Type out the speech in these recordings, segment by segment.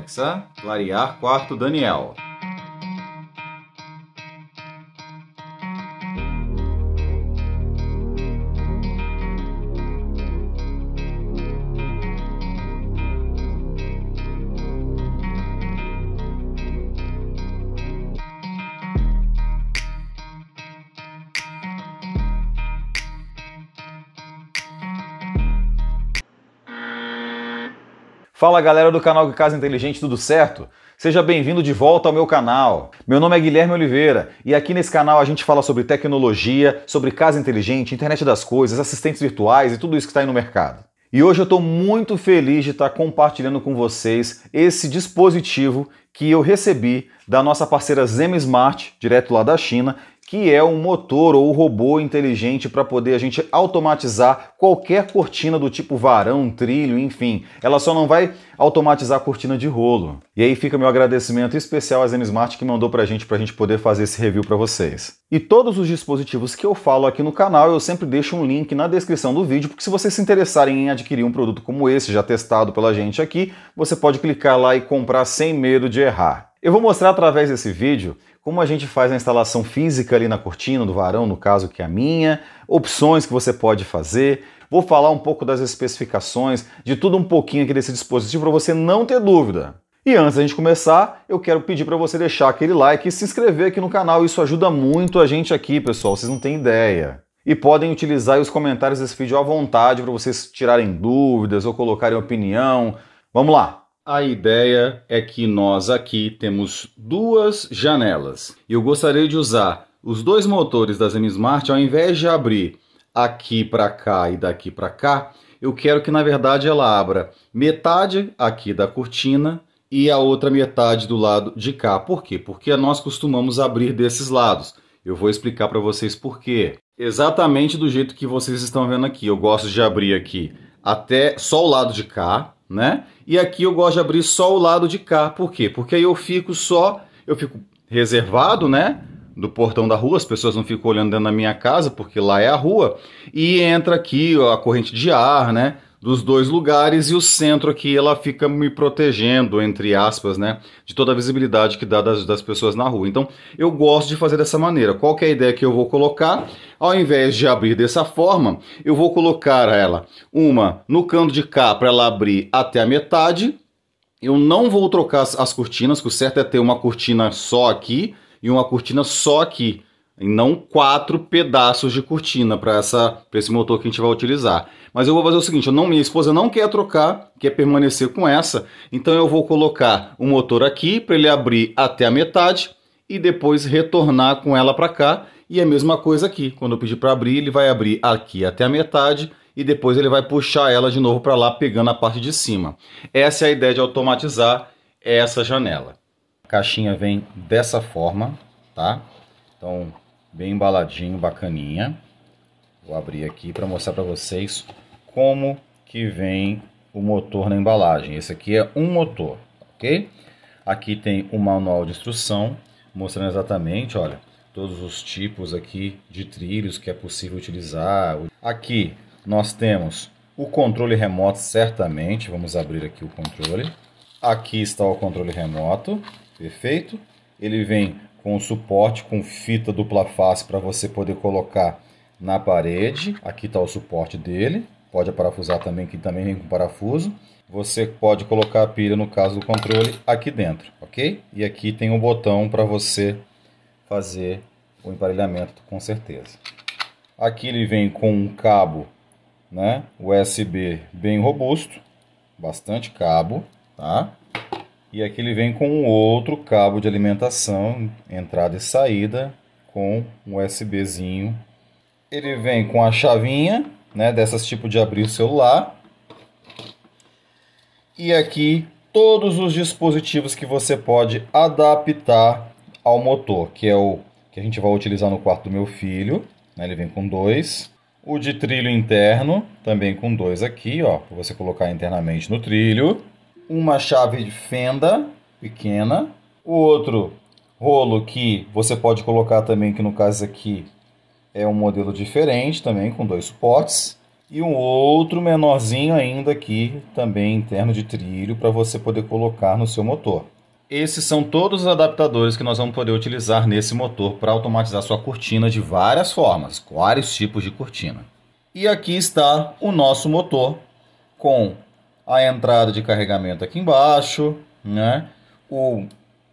Alexa, clarear quarto Daniel. Fala galera do canal Casa Inteligente, tudo certo? Seja bem-vindo de volta ao meu canal. Meu nome é Guilherme Oliveira e aqui nesse canal a gente fala sobre tecnologia, sobre casa inteligente, internet das coisas, assistentes virtuais e tudo isso que está aí no mercado. E hoje eu estou muito feliz de estar tá compartilhando com vocês esse dispositivo que eu recebi da nossa parceira Zem Smart, direto lá da China, que é um motor ou um robô inteligente para poder a gente automatizar qualquer cortina do tipo varão, trilho, enfim. Ela só não vai automatizar a cortina de rolo. E aí fica meu agradecimento especial à ZenSmart que mandou pra gente, pra gente poder fazer esse review para vocês. E todos os dispositivos que eu falo aqui no canal, eu sempre deixo um link na descrição do vídeo, porque se vocês se interessarem em adquirir um produto como esse, já testado pela gente aqui, você pode clicar lá e comprar sem medo de errar. Eu vou mostrar através desse vídeo como a gente faz a instalação física ali na cortina, do varão, no caso que é a minha, opções que você pode fazer, Vou falar um pouco das especificações, de tudo um pouquinho aqui desse dispositivo para você não ter dúvida. E antes da gente começar, eu quero pedir para você deixar aquele like e se inscrever aqui no canal, isso ajuda muito a gente aqui, pessoal, vocês não têm ideia. E podem utilizar os comentários desse vídeo à vontade para vocês tirarem dúvidas ou colocarem opinião. Vamos lá! A ideia é que nós aqui temos duas janelas. Eu gostaria de usar os dois motores da Smart ao invés de abrir aqui para cá e daqui para cá, eu quero que na verdade ela abra metade aqui da cortina e a outra metade do lado de cá. Por quê? Porque nós costumamos abrir desses lados. Eu vou explicar para vocês por quê. Exatamente do jeito que vocês estão vendo aqui. Eu gosto de abrir aqui até só o lado de cá, né? E aqui eu gosto de abrir só o lado de cá. Por quê? Porque aí eu fico só, eu fico reservado, né? do portão da rua, as pessoas não ficam olhando dentro da minha casa, porque lá é a rua, e entra aqui a corrente de ar, né? Dos dois lugares e o centro aqui ela fica me protegendo, entre aspas, né? De toda a visibilidade que dá das, das pessoas na rua. Então eu gosto de fazer dessa maneira. Qual é a ideia que eu vou colocar? Ao invés de abrir dessa forma, eu vou colocar ela uma no canto de cá para ela abrir até a metade. Eu não vou trocar as, as cortinas, que o certo é ter uma cortina só aqui e uma cortina só aqui, e não quatro pedaços de cortina para esse motor que a gente vai utilizar. Mas eu vou fazer o seguinte, eu não, minha esposa não quer trocar, quer permanecer com essa, então eu vou colocar o motor aqui para ele abrir até a metade e depois retornar com ela para cá. E a mesma coisa aqui, quando eu pedir para abrir, ele vai abrir aqui até a metade e depois ele vai puxar ela de novo para lá, pegando a parte de cima. Essa é a ideia de automatizar essa janela caixinha vem dessa forma, tá? Então, bem embaladinho, bacaninha. Vou abrir aqui para mostrar para vocês como que vem o motor na embalagem. Esse aqui é um motor, ok? Aqui tem o um manual de instrução, mostrando exatamente, olha, todos os tipos aqui de trilhos que é possível utilizar. Aqui nós temos o controle remoto, certamente. Vamos abrir aqui o controle. Aqui está o controle remoto, Perfeito? Ele vem com suporte, com fita dupla face para você poder colocar na parede. Aqui está o suporte dele. Pode parafusar também, que também vem com parafuso. Você pode colocar a pilha, no caso do controle, aqui dentro, ok? E aqui tem um botão para você fazer o emparelhamento, com certeza. Aqui ele vem com um cabo né, USB bem robusto, bastante cabo, tá? E aqui ele vem com um outro cabo de alimentação, entrada e saída, com um USBzinho. Ele vem com a chavinha, né, dessas tipo de abrir o celular. E aqui todos os dispositivos que você pode adaptar ao motor, que é o que a gente vai utilizar no quarto do meu filho. Né? Ele vem com dois. O de trilho interno, também com dois aqui, ó, para você colocar internamente no trilho uma chave de fenda pequena, o outro rolo que você pode colocar também, que no caso aqui é um modelo diferente também, com dois suportes, e um outro menorzinho ainda aqui, também interno de trilho, para você poder colocar no seu motor. Esses são todos os adaptadores que nós vamos poder utilizar nesse motor para automatizar sua cortina de várias formas, vários tipos de cortina. E aqui está o nosso motor com a entrada de carregamento aqui embaixo, né? O,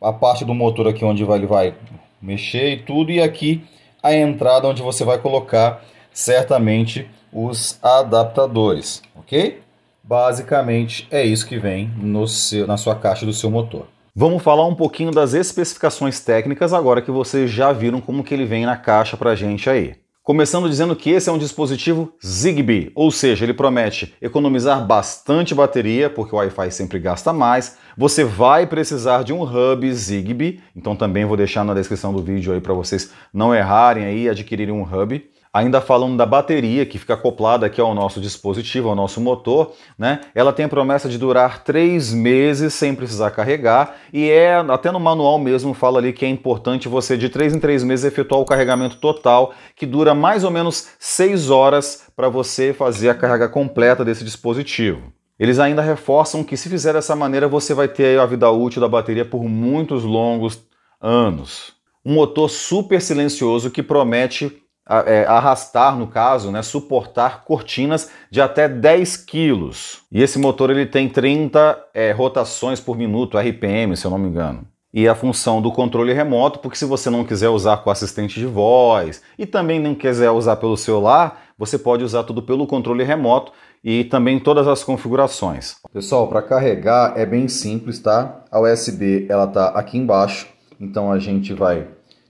a parte do motor aqui onde vai, ele vai mexer e tudo, e aqui a entrada onde você vai colocar certamente os adaptadores, ok? Basicamente é isso que vem no seu, na sua caixa do seu motor. Vamos falar um pouquinho das especificações técnicas agora que vocês já viram como que ele vem na caixa para gente aí. Começando dizendo que esse é um dispositivo Zigbee, ou seja, ele promete economizar bastante bateria, porque o Wi-Fi sempre gasta mais. Você vai precisar de um hub Zigbee, então também vou deixar na descrição do vídeo aí para vocês não errarem aí e adquirirem um hub. Ainda falando da bateria, que fica acoplada aqui ao nosso dispositivo, ao nosso motor, né? Ela tem a promessa de durar três meses sem precisar carregar, e é até no manual mesmo fala ali que é importante você de três em três meses efetuar o carregamento total, que dura mais ou menos seis horas para você fazer a carga completa desse dispositivo. Eles ainda reforçam que se fizer dessa maneira você vai ter a vida útil da bateria por muitos longos anos. Um motor super silencioso que promete é, arrastar, no caso, né, suportar cortinas de até 10 quilos. E esse motor ele tem 30 é, rotações por minuto, RPM, se eu não me engano. E a função do controle remoto, porque se você não quiser usar com assistente de voz e também não quiser usar pelo celular, você pode usar tudo pelo controle remoto e também todas as configurações. Pessoal, para carregar é bem simples, tá? A USB ela tá aqui embaixo, então a gente vai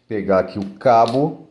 pegar aqui o cabo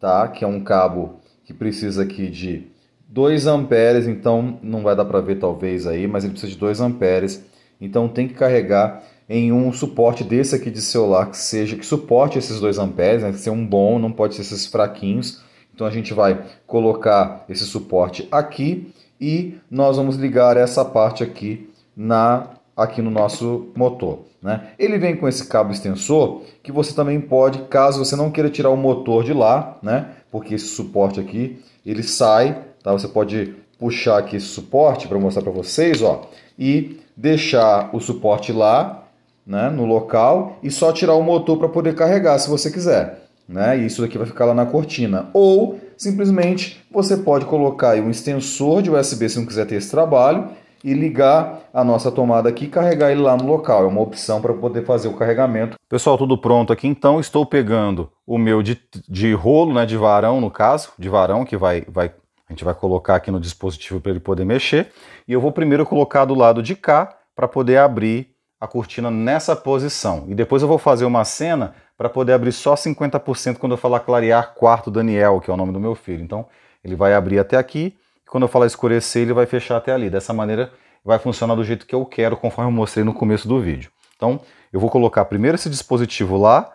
tá? Que é um cabo que precisa aqui de 2 amperes, então não vai dar para ver talvez aí, mas ele precisa de 2 amperes. Então tem que carregar em um suporte desse aqui de celular que seja que suporte esses 2 amperes, né? Tem que ser um bom, não pode ser esses fraquinhos. Então a gente vai colocar esse suporte aqui e nós vamos ligar essa parte aqui na aqui no nosso motor. Né? Ele vem com esse cabo extensor que você também pode, caso você não queira tirar o motor de lá, né? porque esse suporte aqui ele sai, tá? você pode puxar aqui esse suporte para mostrar para vocês ó, e deixar o suporte lá né? no local e só tirar o motor para poder carregar se você quiser. Né? E isso daqui vai ficar lá na cortina. Ou simplesmente você pode colocar um extensor de USB se não quiser ter esse trabalho e ligar a nossa tomada aqui e carregar ele lá no local. É uma opção para poder fazer o carregamento. Pessoal, tudo pronto aqui. Então, estou pegando o meu de, de rolo, né, de varão no caso, de varão que vai, vai, a gente vai colocar aqui no dispositivo para ele poder mexer. E eu vou primeiro colocar do lado de cá para poder abrir a cortina nessa posição. E depois eu vou fazer uma cena para poder abrir só 50% quando eu falar clarear quarto Daniel, que é o nome do meu filho. Então, ele vai abrir até aqui quando eu falar escurecer, ele vai fechar até ali. Dessa maneira, vai funcionar do jeito que eu quero, conforme eu mostrei no começo do vídeo. Então, eu vou colocar primeiro esse dispositivo lá.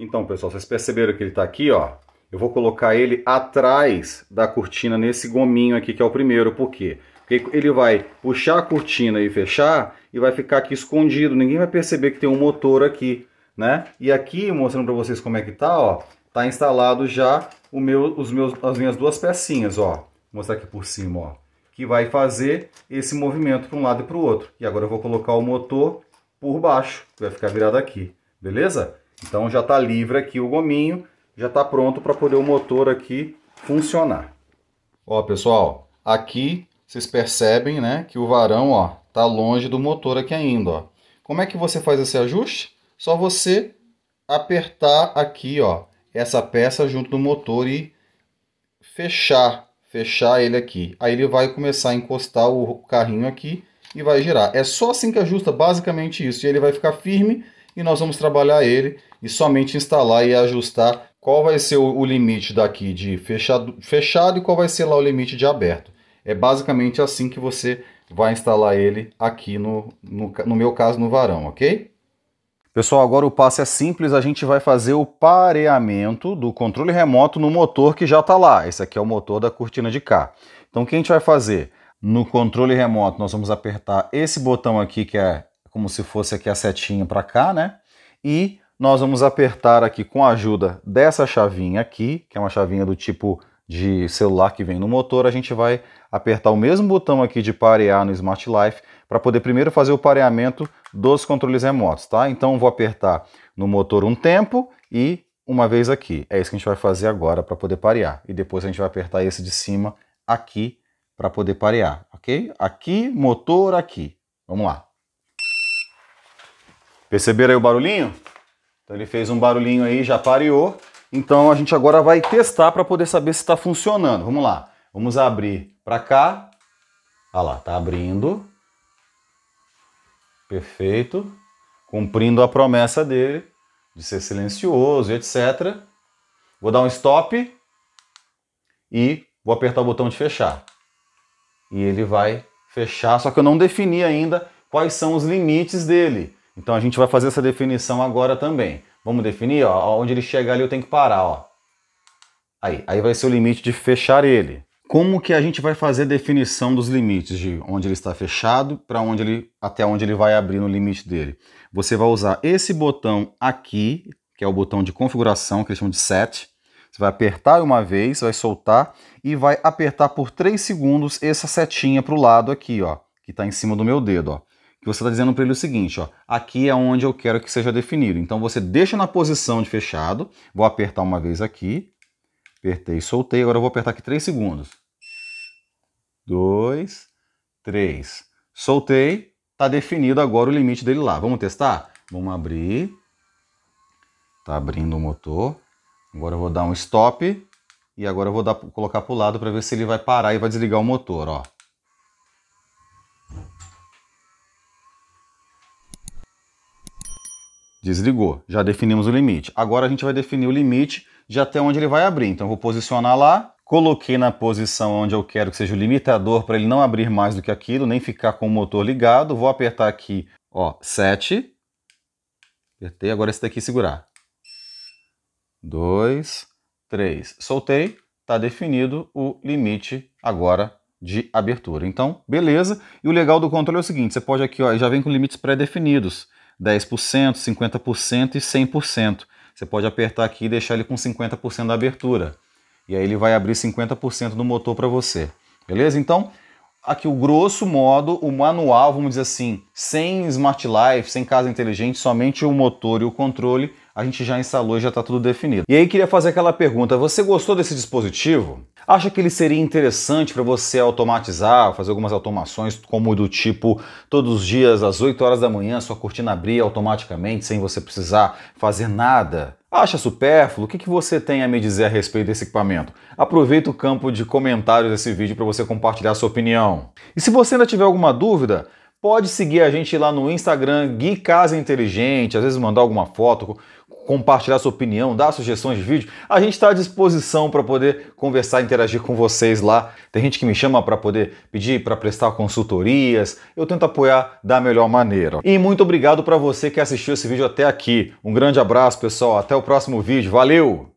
Então, pessoal, vocês perceberam que ele está aqui, ó. Eu vou colocar ele atrás da cortina, nesse gominho aqui, que é o primeiro. Por quê? Porque ele vai puxar a cortina e fechar, e vai ficar aqui escondido. Ninguém vai perceber que tem um motor aqui, né? E aqui, mostrando para vocês como é que tá, ó. Tá instalado já meu, os meus, as minhas duas pecinhas, ó mostrar aqui por cima, ó, que vai fazer esse movimento para um lado e para o outro. E agora eu vou colocar o motor por baixo, que vai ficar virado aqui, beleza? Então já está livre aqui o gominho, já está pronto para poder o motor aqui funcionar. Ó, pessoal, aqui vocês percebem, né, que o varão, ó, tá longe do motor aqui ainda, ó. Como é que você faz esse ajuste? Só você apertar aqui, ó, essa peça junto do motor e fechar fechar ele aqui. Aí ele vai começar a encostar o carrinho aqui e vai girar. É só assim que ajusta basicamente isso. E ele vai ficar firme e nós vamos trabalhar ele e somente instalar e ajustar qual vai ser o, limite daqui de fechado, fechado e qual vai ser lá o limite de aberto. É basicamente assim que você vai instalar ele aqui no, no, no meu caso no varão, ok? Pessoal, agora o passo é simples, a gente vai fazer o pareamento do controle remoto no motor que já está lá. Esse aqui é o motor da cortina de cá. Então o que a gente vai fazer? No controle remoto nós vamos apertar esse botão aqui, que é como se fosse aqui a setinha para cá, né? E nós vamos apertar aqui com a ajuda dessa chavinha aqui, que é uma chavinha do tipo de celular que vem no motor, a gente vai apertar o mesmo botão aqui de parear no Smart Life para poder primeiro fazer o pareamento dos controles remotos, tá? Então vou apertar no motor um tempo e uma vez aqui. É isso que a gente vai fazer agora para poder parear. E depois a gente vai apertar esse de cima aqui para poder parear, ok? Aqui, motor aqui. Vamos lá. Perceberam aí o barulhinho? Então ele fez um barulhinho aí, já pareou. Então a gente agora vai testar para poder saber se está funcionando. Vamos lá. Vamos abrir para cá. Olha lá, tá abrindo perfeito, cumprindo a promessa dele de ser silencioso, etc. Vou dar um stop e vou apertar o botão de fechar. E ele vai fechar, só que eu não defini ainda quais são os limites dele. Então a gente vai fazer essa definição agora também. Vamos definir, ó, onde ele chegar ali eu tenho que parar, ó. Aí, aí vai ser o limite de fechar ele. Como que a gente vai fazer a definição dos limites de onde ele está fechado para onde ele até onde ele vai abrir no limite dele? Você vai usar esse botão aqui, que é o botão de configuração, que eles chamam de set. Você vai apertar uma vez, vai soltar e vai apertar por 3 segundos essa setinha para o lado aqui, ó, que está em cima do meu dedo, ó. Que você está dizendo para ele o seguinte, ó, aqui é onde eu quero que seja definido. Então você deixa na posição de fechado, vou apertar uma vez aqui, Apertei, soltei. Agora eu vou apertar aqui 3 segundos. 2, 3. Soltei. Está definido agora o limite dele lá. Vamos testar? Vamos abrir. Está abrindo o motor. Agora eu vou dar um stop. E agora eu vou dar, colocar para o lado para ver se ele vai parar e vai desligar o motor. Ó. Desligou. Já definimos o limite. Agora a gente vai definir o limite de até onde ele vai abrir. Então eu vou posicionar lá, coloquei na posição onde eu quero que seja o limitador para ele não abrir mais do que aquilo, nem ficar com o motor ligado. Vou apertar aqui, ó, 7. Apertei, agora esse daqui segurar. 2, 3. Soltei, está definido o limite agora de abertura. Então, beleza. E o legal do controle é o seguinte, você pode aqui, ó, já vem com limites pré-definidos. 10%, 50% e 100%. Você pode apertar aqui e deixar ele com 50% da abertura. E aí ele vai abrir 50% do motor para você. Beleza? Então, aqui o grosso modo, o manual, vamos dizer assim, sem Smart Life, sem casa inteligente, somente o motor e o controle, a gente já instalou e já está tudo definido. E aí queria fazer aquela pergunta, você gostou desse dispositivo? Acha que ele seria interessante para você automatizar, fazer algumas automações, como do tipo, todos os dias às 8 horas da manhã, sua cortina abrir automaticamente sem você precisar fazer nada? Acha supérfluo? O que, que você tem a me dizer a respeito desse equipamento? Aproveita o campo de comentários desse vídeo para você compartilhar sua opinião. E se você ainda tiver alguma dúvida, Pode seguir a gente lá no Instagram, Gui Casa Inteligente, às vezes mandar alguma foto, compartilhar sua opinião, dar sugestões de vídeo. A gente está à disposição para poder conversar, interagir com vocês lá. Tem gente que me chama para poder pedir para prestar consultorias. Eu tento apoiar da melhor maneira. E muito obrigado para você que assistiu esse vídeo até aqui. Um grande abraço, pessoal. Até o próximo vídeo. Valeu!